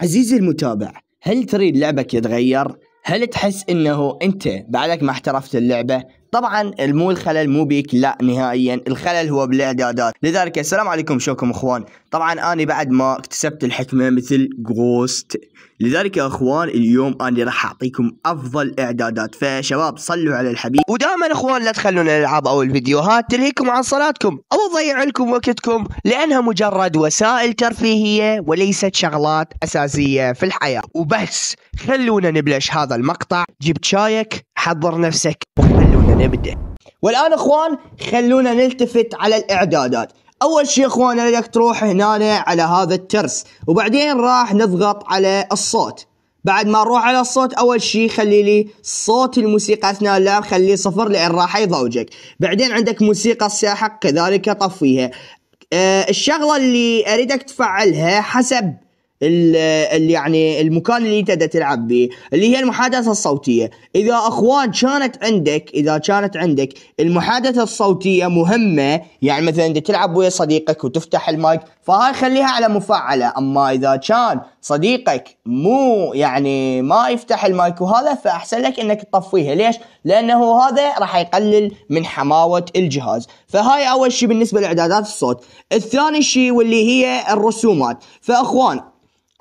عزيزي المتابع هل تريد لعبك يتغير؟ هل تحس انه انت بعدك ما احترفت اللعبة طبعا مو الخلل مو بيك لا نهائيا الخلل هو بالاعدادات لذلك السلام عليكم شوكم اخوان طبعا انا بعد ما اكتسبت الحكمه مثل جوست لذلك يا اخوان اليوم انا راح اعطيكم افضل اعدادات فشباب صلوا على الحبيب ودائما اخوان لا تخلون الالعاب او الفيديوهات تلهيكم عن صلاتكم او تضيع لكم وقتكم لانها مجرد وسائل ترفيهيه وليست شغلات اساسيه في الحياه وبس خلونا نبلش هذا المقطع جبت شايك حضر نفسك وخلونا نبدأ والآن اخوان خلونا نلتفت على الإعدادات اول شيء اخوان بدك تروح هنا على هذا الترس وبعدين راح نضغط على الصوت بعد ما نروح على الصوت اول شيء خلي لي صوت الموسيقى اثناء اللعب خليه صفر لان راح يضوجك بعدين عندك موسيقى الساحق كذلك طفيها أه الشغله اللي اريدك تفعلها حسب اللي يعني المكان اللي انت تلعب به اللي هي المحادثه الصوتيه اذا اخوان كانت عندك اذا كانت عندك المحادثه الصوتيه مهمه يعني مثلا انت تلعب ويا صديقك وتفتح المايك فهاي خليها على مفعله اما اذا كان صديقك مو يعني ما يفتح المايك وهذا فاحسن لك انك تطفيها ليش لانه هذا راح يقلل من حماوه الجهاز فهاي اول شيء بالنسبه لاعدادات الصوت الثاني شيء واللي هي الرسومات فاخوان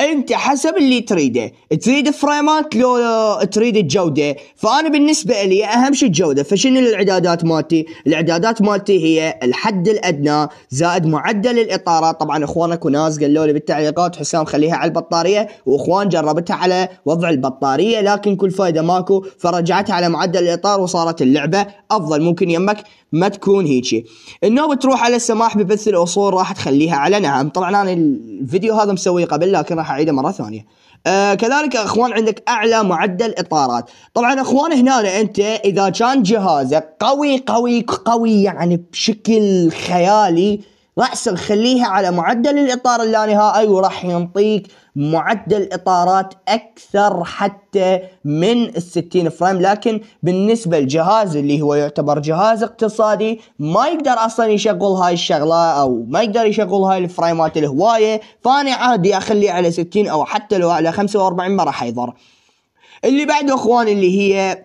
انت حسب اللي تريده تريد فريمات لو تريد الجوده فانا بالنسبه لي اهم شيء الجوده فشنو الاعدادات مالتي الاعدادات مالتي هي الحد الادنى زائد معدل الاطارات طبعا اخوانك وناس قالوا لي بالتعليقات حسام خليها على البطاريه واخوان جربتها على وضع البطاريه لكن كل فائده ماكو فرجعتها على معدل الاطار وصارت اللعبه افضل ممكن يمك ما تكون هيجي النوبة تروح على السماح ببث الاصول راح تخليها على نعم طبعا انا الفيديو هذا مسويه قبل لكن راح اعيده مره ثانيه آه كذلك اخوان عندك اعلى معدل اطارات طبعا اخوان هنا انت اذا كان جهازك قوي قوي قوي يعني بشكل خيالي آه رأسا خليها على معدل الإطار اللانهائي أيوة وراح ينطيك معدل إطارات أكثر حتى من الستين فريم لكن بالنسبة للجهاز اللي هو يعتبر جهاز اقتصادي ما يقدر أصلا يشغل هاي الشغلة أو ما يقدر يشغل هاي الفريمات الهواية فأنا عادي أخليه على ستين أو حتى لو على خمسة وأربعين ما راح يضر اللي بعده أخوان اللي هي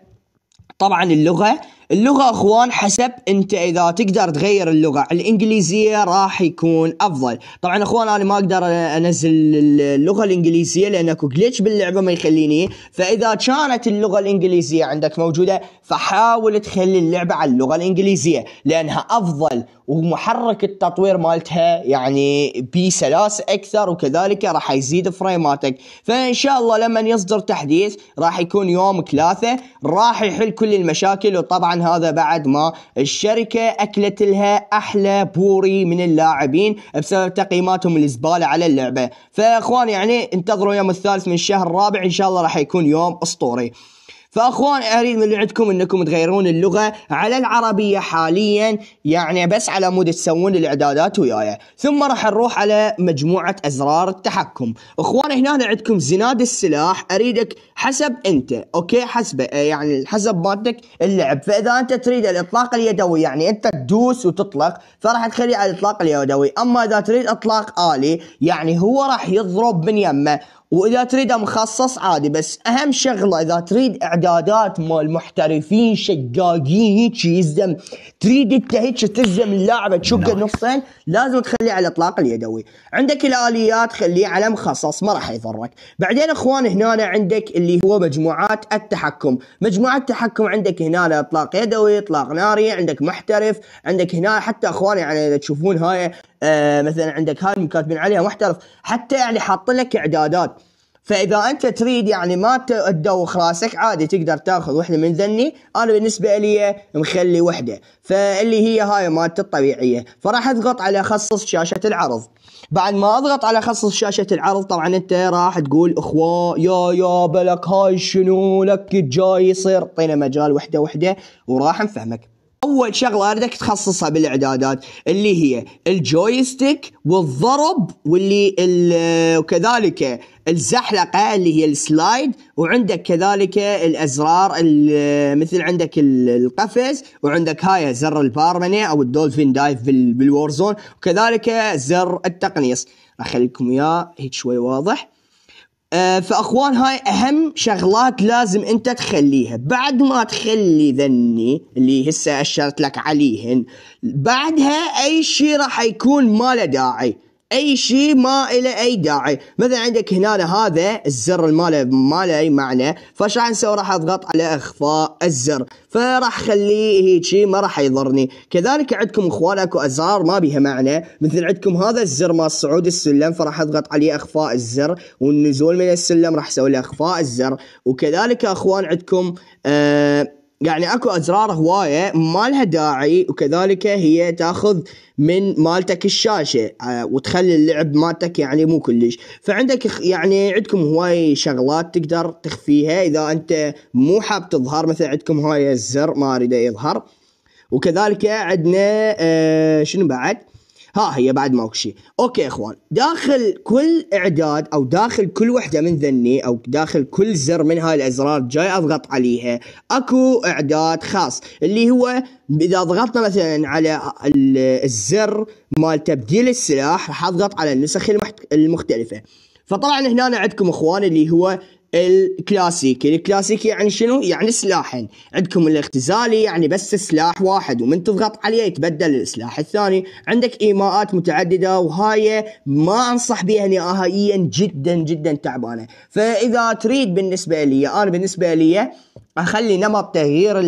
طبعا اللغة اللغة اخوان حسب انت اذا تقدر تغير اللغة الانجليزية راح يكون افضل طبعا اخوان انا ما اقدر انزل اللغة الانجليزية لان اكو جلتش باللعبة ما يخليني فاذا كانت اللغة الانجليزية عندك موجودة فحاول تخلي اللعبة على اللغة الانجليزية لانها افضل ومحرك التطوير مالتها يعني سلاس اكثر وكذلك راح يزيد فريماتك فان شاء الله لما يصدر تحديث راح يكون يوم ثلاثة راح يحل كل المشاكل وطبعا طبعا هذا بعد ما الشركه اكلت لها احلى بوري من اللاعبين بسبب تقييماتهم الزباله على اللعبه فاخوان يعني انتظروا يوم الثالث من الشهر الرابع ان شاء الله راح يكون يوم اسطوري فاخوان اريد من عندكم انكم تغيرون اللغه على العربيه حاليا يعني بس على مود تسوون الاعدادات وياي ثم راح نروح على مجموعه ازرار التحكم اخوان هنا عندكم زناد السلاح اريدك حسب انت اوكي حسب يعني حسب مالتك اللعب فاذا انت تريد الاطلاق اليدوي يعني انت تدوس وتطلق فراح تخليه على الاطلاق اليدوي اما اذا تريد اطلاق الي يعني هو راح يضرب من يمه واذا تريده مخصص عادي بس اهم شغله اذا تريد اعدادات مال محترفين شقاقين هيك تريد انت هيك تلزم اللاعب تشق نصين لازم تخليه على الاطلاق اليدوي عندك الاليات خليه على مخصص ما راح يضرك بعدين اخوان هنا عندك اللي هو مجموعات التحكم مجموعه التحكم عندك هنا اطلاق يدوي اطلاق ناري عندك محترف عندك هنا حتى اخواني يعني اذا تشوفون هاي آه، مثلا عندك هاي مكاتبين عليها محترف حتى يعني حاط لك اعدادات فاذا انت تريد يعني ما تدوخ راسك عادي تقدر تاخذ وحده من ذني انا بالنسبه لي مخلي وحده فاللي هي هاي مالته الطبيعيه فراح اضغط على خصص شاشه العرض بعد ما اضغط على خصص شاشه العرض طبعا انت راح تقول اخوة يا يا بلك هاي شنو لك جاي يصير اعطينا مجال وحده وحده وراح نفهمك اول شغله اردك تخصصها بالاعدادات اللي هي الجويستيك والضرب واللي وكذلك الزحلقه اللي هي السلايد وعندك كذلك الازرار مثل عندك القفز وعندك هاي زر البارمنه او الدولفين دايف بالورزون وكذلك زر التقنيص اخليكم اياه هيك شوي واضح آه، فاخوان هاي اهم شغلات لازم انت تخليها بعد ما تخلي ذني اللي هسه اشرت لك عليهن بعدها اي شيء راح يكون ما له داعي اي شيء ما له اي داعي مثلا عندك هنا هذا الزر الماله ما له اي معنى فايش راح نسوي راح اضغط على اخفاء الزر فراح اخليه هيجي ما راح يضرني كذلك عندكم اخوان اكو ازرار ما بيها معنى مثل عندكم هذا الزر مال صعود السلم فراح اضغط عليه اخفاء الزر والنزول من السلم راح اسوي له اخفاء الزر وكذلك اخوان عندكم آه يعني اكو ازرار هوايه ما لها داعي وكذلك هي تاخذ من مالتك الشاشه آه، وتخلي اللعب مالتك يعني مو كلش فعندك يعني عندكم هواي شغلات تقدر تخفيها اذا انت مو حاب تظهر مثلا عندكم هاي الزر ما اريده يظهر وكذلك عندنا آه، شنو بعد ها هي بعد ماكو شيء اوكي اخوان داخل كل اعداد او داخل كل وحده من ذني او داخل كل زر من هاي الازرار جاي اضغط عليها اكو اعداد خاص اللي هو اذا ضغطنا مثلا على الزر مال تبديل السلاح راح اضغط على النسخ المحت... المختلفه فطبعا هنا عندكم اخوان اللي هو الكلاسيكي الكلاسيكي يعني شنو يعني سلاحين عندكم الاختزالي يعني بس سلاح واحد ومن تضغط عليه يتبدل السلاح الثاني عندك ايماءات متعدده وهاي ما انصح بها نهائيا جدا جدا تعبانه فاذا تريد بالنسبه لي انا بالنسبه لي اخلي نمط تغيير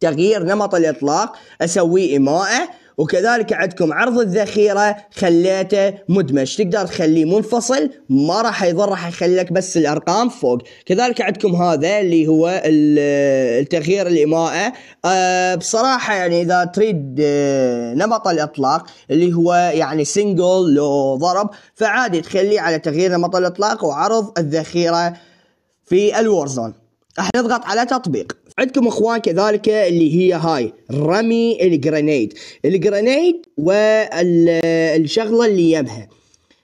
تغيير نمط الاطلاق اسويه ايماءه وكذلك عندكم عرض الذخيرة خليته مدمج تقدر تخليه منفصل ما راح يضر راح يخليك بس الأرقام فوق كذلك عندكم هذا اللي هو التغيير الإماءة أه بصراحة يعني إذا تريد آه، نمط الإطلاق اللي هو يعني سنجل لو ضرب فعادي تخليه على تغيير نمط الإطلاق وعرض الذخيرة في الورزون راح نضغط على تطبيق عندكم اخوان كذلك اللي هي هاي رمي الجرانيد الجرانيد والشغله اللي يمها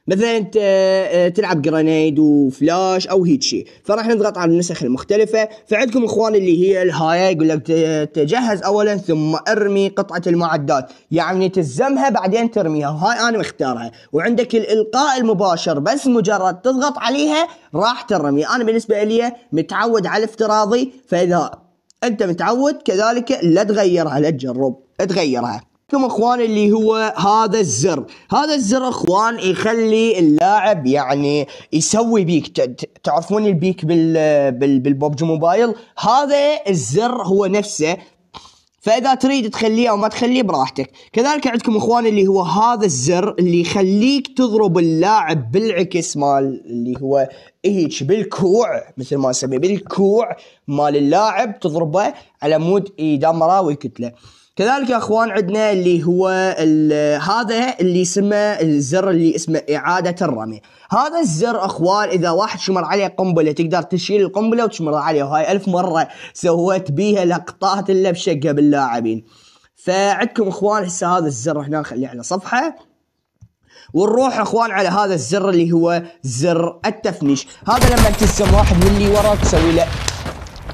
مثلا انت آه، تلعب جرانيد وفلاش او هيك شيء فراح نضغط على النسخ المختلفه فعندكم اخوان اللي هي الهاي يقول لك تجهز اولا ثم ارمي قطعه المعدات يعني تلزمها بعدين ترميها وهاي انا مختارها وعندك الالقاء المباشر بس مجرد تضغط عليها راح ترمي انا بالنسبه لي متعود على الافتراضي فاذا انت متعود كذلك لا تغيرها لا تجرب تغيرها لكم اخوان اللي هو هذا الزر هذا الزر اخوان يخلي اللاعب يعني يسوي بيك تعرفون البيك بال بالببجي موبايل هذا الزر هو نفسه فاذا تريد تخليه او ما تخليه براحتك كذلك عندكم اخوان اللي هو هذا الزر اللي يخليك تضرب اللاعب بالعكس مال اللي هو هيك بالكوع مثل ما نسميه بالكوع مال اللاعب تضربه على مود يدمره ويكتله كذلك يا اخوان عندنا اللي هو هذا اللي اسمه الزر اللي اسمه اعاده الرمي هذا الزر اخوان اذا واحد شمر عليه قنبله تقدر تشيل القنبله وتشمر عليه وهاي ألف مره سويت بيها لقطات اللي بشقه باللاعبين فعندكم اخوان هسه هذا الزر هنا نخليه على صفحه ونروح اخوان على هذا الزر اللي هو زر التفنيش هذا لما تسم واحد من اللي ورا تسوي له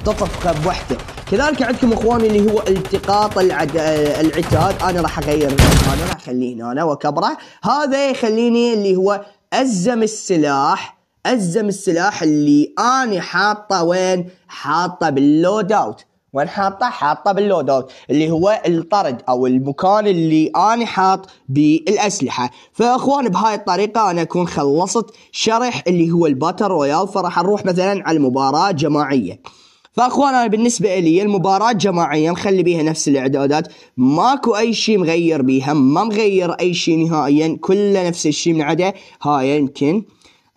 تطفقه بوحده كذلك عندكم اخواني اللي هو التقاط العد... العتاد انا راح اغير انا راح اخليه هنا واكبره هذا يخليني اللي هو ازم السلاح ازم السلاح اللي انا حاطه وين حاطه باللود اوت وين حاطه حاطه باللود اوت اللي هو الطرد او المكان اللي انا حاط بالاسلحه فاخوان بهاي الطريقه انا اكون خلصت شرح اللي هو الباتل رويال فراح نروح مثلا على المباراه جماعيه فاخوان انا بالنسبه لي المباراه جماعيه مخلي بيها نفس الاعدادات ماكو اي شيء مغير بيها ما مغير اي شيء نهائيا كله نفس الشيء من عدا هاي يمكن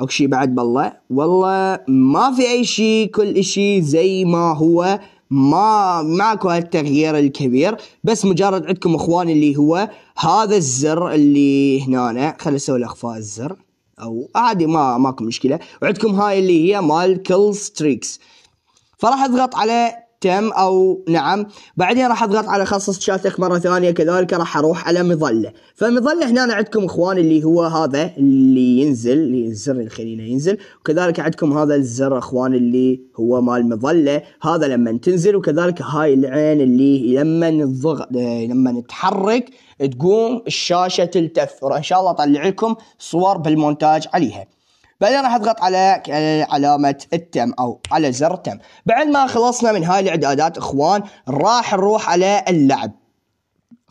اكو شيء بعد بالله والله ما في اي شيء كل شيء زي ما هو ما ماكو هالتغيير الكبير بس مجرد عندكم اخوان اللي هو هذا الزر اللي هنا خل اسوي اخفاء الزر او عادي ما ماكو مشكله وعندكم هاي اللي هي مال كل ستريكس فراح اضغط على تم او نعم بعدين راح اضغط على خصص شاتك مره ثانيه كذلك راح اروح على مظله فمظله هنا عندكم اخوان اللي هو هذا اللي ينزل اللي الزر اللي خلينا ينزل وكذلك عندكم هذا الزر اخوان اللي هو مال مظله هذا لما تنزل وكذلك هاي العين اللي لما الضغط لما تحرك تقوم الشاشه تلتف وان شاء الله اطلع لكم صور بالمونتاج عليها بعدين راح اضغط على علامة التم او على زر تم بعد ما خلصنا من هاي الاعدادات اخوان راح نروح على اللعب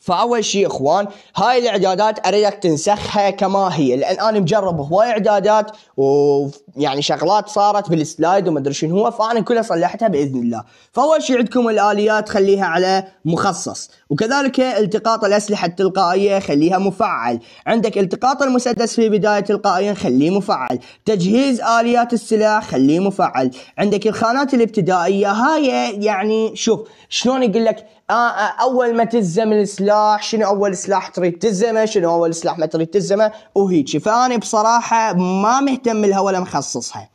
فاول شيء اخوان هاي الاعدادات اريدك تنسخها كما هي لان انا مجرب هواي اعدادات ويعني شغلات صارت بالسلايد وما ادري شنو هو فانا كلها صلحتها باذن الله فاول شيء عندكم الاليات خليها على مخصص وكذلك التقاط الاسلحه التلقائيه خليها مفعل عندك التقاط المسدس في بدايه تلقائيا خليه مفعل تجهيز اليات السلاح خليه مفعل عندك الخانات الابتدائيه هاي يعني شوف شلون يقول لك آه، آه، اول ما تلزم السلاح شنو اول سلاح تريد تلزمه شنو اول سلاح ما تريد تلزمه وهيك فانا بصراحه ما مهتم لها ولا مخصصها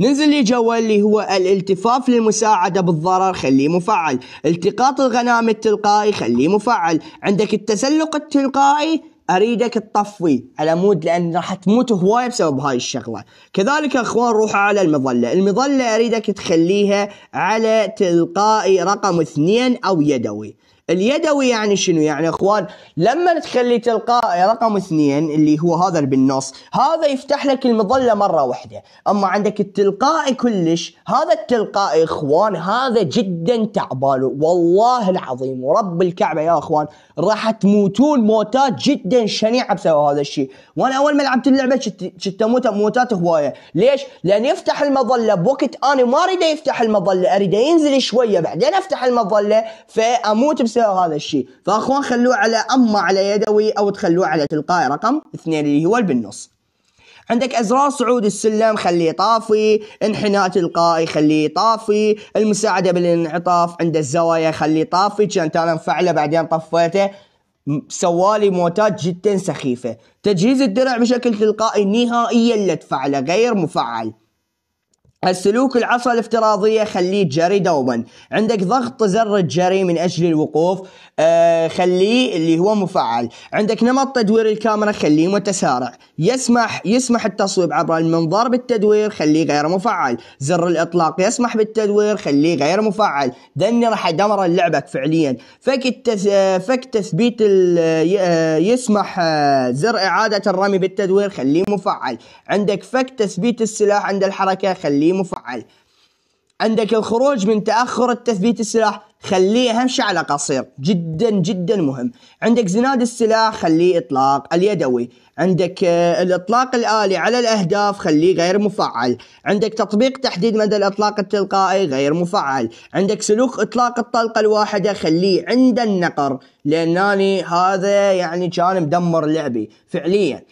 ننزل لي جوا اللي هو الالتفاف للمساعدة بالضرر خليه مفعل التقاط الغنائم التلقائي خليه مفعل عندك التسلق التلقائي اريدك تطفي على مود لان راح تموت هواي بسبب هاي الشغله كذلك اخوان روح على المظله المظله اريدك تخليها على تلقائي رقم اثنين او يدوي اليدوي يعني شنو يعني اخوان لما تخلي تلقائي رقم اثنين اللي هو هذا اللي بالنص هذا يفتح لك المظله مره واحده اما عندك التلقائي كلش هذا التلقائي اخوان هذا جدا تعبان والله العظيم ورب الكعبه يا اخوان راح تموتون موتات جدا شنيعه بسبب هذا الشيء وانا اول ما لعبت اللعبه كنت اموت موتات هوايه ليش لان يفتح المظله بوقت انا ما اريده يفتح المظله اريده ينزل شويه بعدين افتح المظله فاموت بس انساوا هذا الشيء فاخوان خلوه على اما على يدوي او تخلوه على تلقائي رقم اثنين اللي هو بالنص عندك ازرار صعود السلم خليه طافي انحناء تلقائي خليه طافي المساعده بالانعطاف عند الزوايا خليه طافي كان انا مفعله بعدين طفيته سوالي موتات جدا سخيفه تجهيز الدرع بشكل تلقائي نهائيا لا تفعله غير مفعل هالسلوك العصا الافتراضيه خليه جري دوما عندك ضغط زر الجري من اجل الوقوف آه خليه اللي هو مفعل عندك نمط تدوير الكاميرا خليه متسارع يسمح يسمح التصويب عبر المنظار بالتدوير خليه غير مفعل زر الاطلاق يسمح بالتدوير خليه غير مفعل ذني راح ادمر لعبك فعليا فك التس... آه، فك تثبيت ال... آه، آه، يسمح زر اعاده الرمي بالتدوير خليه مفعل عندك فك تثبيت السلاح عند الحركه خليه مفعل عندك الخروج من تاخر التثبيت السلاح خليه أهم شيء على قصير جدا جدا مهم عندك زناد السلاح خليه اطلاق اليدوي عندك آه، الاطلاق الالي على الاهداف خليه غير مفعل عندك تطبيق تحديد مدى الاطلاق التلقائي غير مفعل عندك سلوك اطلاق الطلقه الواحده خليه عند النقر لانني هذا يعني كان مدمر لعبي فعليا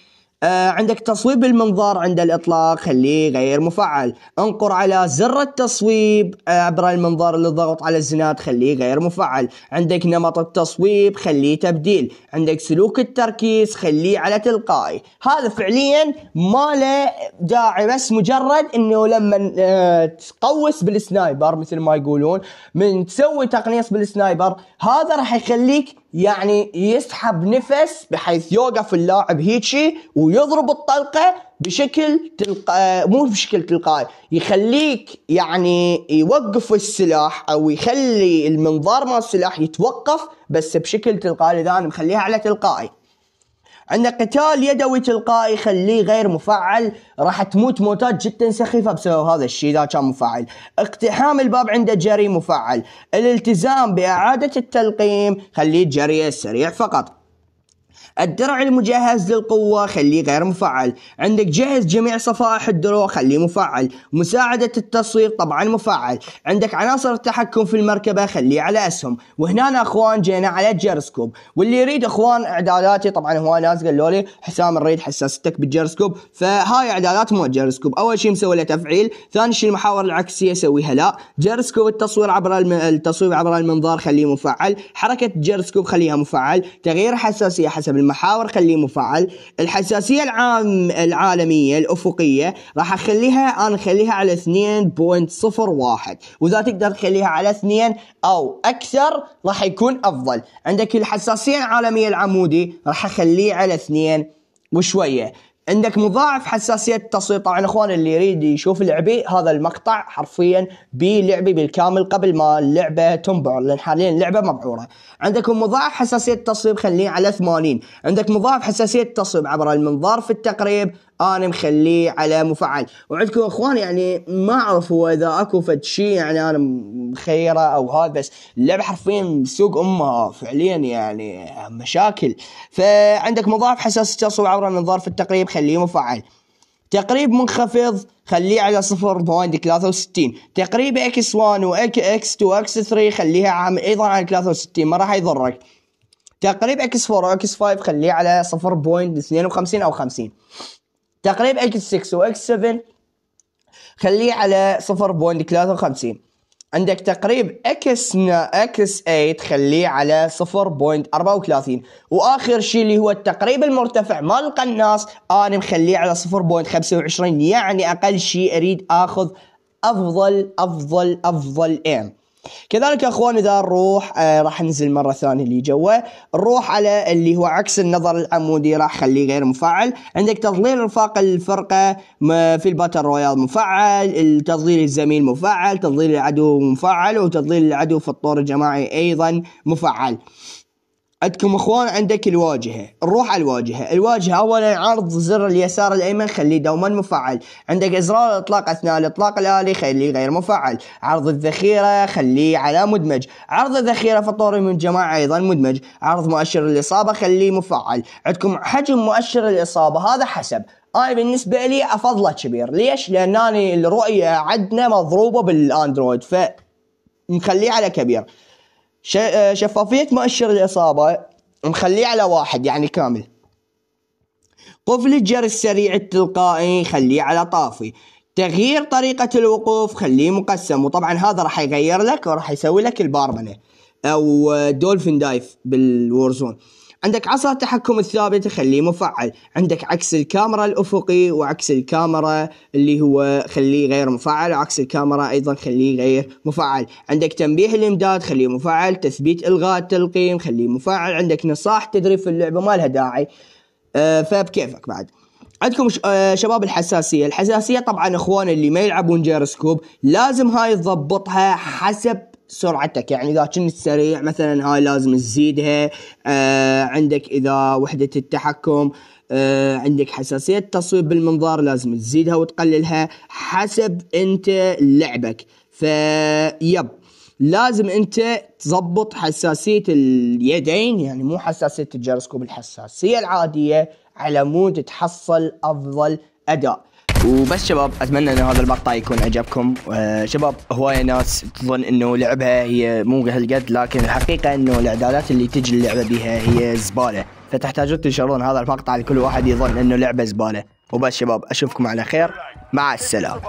آه عندك تصويب المنظار عند الإطلاق خليه غير مفعل انقر على زر التصويب آه عبر المنظار للضغط على الزناد خليه غير مفعل عندك نمط التصويب خليه تبديل عندك سلوك التركيز خليه على تلقائي هذا فعليا ما له داعي بس مجرد انه لما آه تقوس بالسنايبر مثل ما يقولون من تسوي تقنيص بالسنايبر هذا راح يخليك يعني يسحب نفس بحيث يوقف اللاعب هيجي ويضرب الطلقه بشكل تلقائي مو بشكل تلقائي يخليك يعني يوقف السلاح او يخلي المنظار مال السلاح يتوقف بس بشكل تلقائي لذا انا مخليها على تلقائي عندنا قتال يدوي تلقائي خليه غير مفعل راح تموت موتات جدا سخيفه بسبب هذا الشيء اذا كان مفعل اقتحام الباب عنده جري مفعل الالتزام باعاده التلقيم خليه جري سريع فقط الدرع المجهز للقوة خليه غير مفعل عندك جهز جميع صفائح الدروع خليه مفعل مساعدة التصوير طبعا مفعل عندك عناصر التحكم في المركبة خليه على أسهم وهنا أخوان جينا على الجيرسكوب واللي يريد أخوان إعداداتي طبعا هو ناس قالوا لي حسام نريد حساستك بالجيرسكوب فهاي إعدادات مو الجيرسكوب أول شيء مسوي له تفعيل ثاني شيء المحاور العكسية سويها لا جيرسكوب التصوير عبر الم... التصوير عبر المنظار خليه مفعل حركة جيرسكوب خليها مفعل تغيير حساسية حسب المحاور خليه مفعل الحساسية العام العالمية الأفقية راح أخليها أنا أخليها على 2.01 وإذا تقدر تخليها على 2 أو أكثر راح يكون أفضل عندك الحساسية العالمية العمودي راح أخليه على 2 وشوية عندك مضاعف حساسيه التصوير طبعا اخوان اللي يريد يشوف لعبي هذا المقطع حرفيا بلعبي بالكامل قبل ما اللعبه تنبع لان حاليا اللعبه مبعوره عندكم مضاعف حساسيه التصوير خليه على 80 عندك مضاعف حساسيه التصوير عبر المنظار في التقريب انا مخليه على مفعل وعندكم اخوان يعني ما اعرف هو اذا اكو فد شيء يعني انا مخيره او هذا بس اللعبه حرفيا سوق امها فعليا يعني مشاكل فعندك مضاعف حساسيه عبر المنظار في التقريب خليه مفعل تقريب منخفض خليه على صفر بوينت 63 تقريب اكس 1 واك اكس 2 واكس 3 خليها عام ايضا على 63 ما راح يضرك تقريب اكس 4 واكس 5 خليه على 0.52 او 50 تقريب اكس 6 واكس 7 خليه على 0.53 عندك تقريب اكس اكس 8 خليه على 0.34 واخر شيء اللي هو التقريب المرتفع مال القناص انا مخليه على 0.25 يعني اقل شيء اريد اخذ افضل افضل افضل ام كذلك يا اخوان اذا نروح آه راح ننزل مره ثانيه اللي جوا نروح على اللي هو عكس النظر العمودي راح خليه غير مفعل عندك تظليل رفاق الفرقه في الباتل رويال مفعل تظليل الزميل مفعل تظليل العدو مفعل وتظليل العدو في الطور الجماعي ايضا مفعل عندكم اخوان عندك الواجهة نروح على الواجهة الواجهة اولا عرض زر اليسار الايمن خليه دوما مفعل عندك ازرار الاطلاق اثناء الاطلاق الالي خليه غير مفعل عرض الذخيرة خليه على مدمج عرض الذخيرة فطوري من جماعة ايضا مدمج عرض مؤشر الاصابة خليه مفعل عندكم حجم مؤشر الاصابة هذا حسب انا آه بالنسبة لي افضله كبير ليش لان الرؤية عندنا مضروبة بالاندرويد ف نخليه على كبير آه، شفافية مؤشر الإصابة مخليه على واحد يعني كامل قفل الجري السريع التلقائي خليه على طافي تغيير طريقة الوقوف خليه مقسم وطبعا هذا راح يغير لك وراح يسوي لك البارمنة أو آه، دولفين دايف بالورزون عندك عصا التحكم الثابت خليه مفعل عندك عكس الكاميرا الأفقي وعكس الكاميرا اللي هو خليه غير مفعل وعكس الكاميرا أيضا خليه غير مفعل عندك تنبيه الإمداد خليه مفعل تثبيت إلغاء التلقيم خليه مفعل عندك نصاح تدريب في اللعبة ما لها داعي أه فبكيفك بعد عندكم آه، شباب الحساسية الحساسية طبعا اخوان اللي ما يلعبون جيروسكوب لازم هاي تضبطها حسب سرعتك يعني اذا كنت سريع مثلا هاي لازم تزيدها آه عندك اذا وحده التحكم آه عندك حساسيه تصويب بالمنظار لازم تزيدها وتقللها حسب انت لعبك فيب لازم انت تضبط حساسيه اليدين يعني مو حساسيه الجيروسكوب الحساسيه العاديه على مود تحصل افضل اداء وبس شباب اتمنى ان هذا المقطع يكون عجبكم آه شباب هواي ناس تظن انه لعبها هي مو هالقد لكن الحقيقه انه الاعدادات اللي تجي اللعبه بها هي زباله فتحتاجون تنشرون هذا المقطع لكل واحد يظن انه لعبه زباله وبس شباب اشوفكم على خير مع السلامه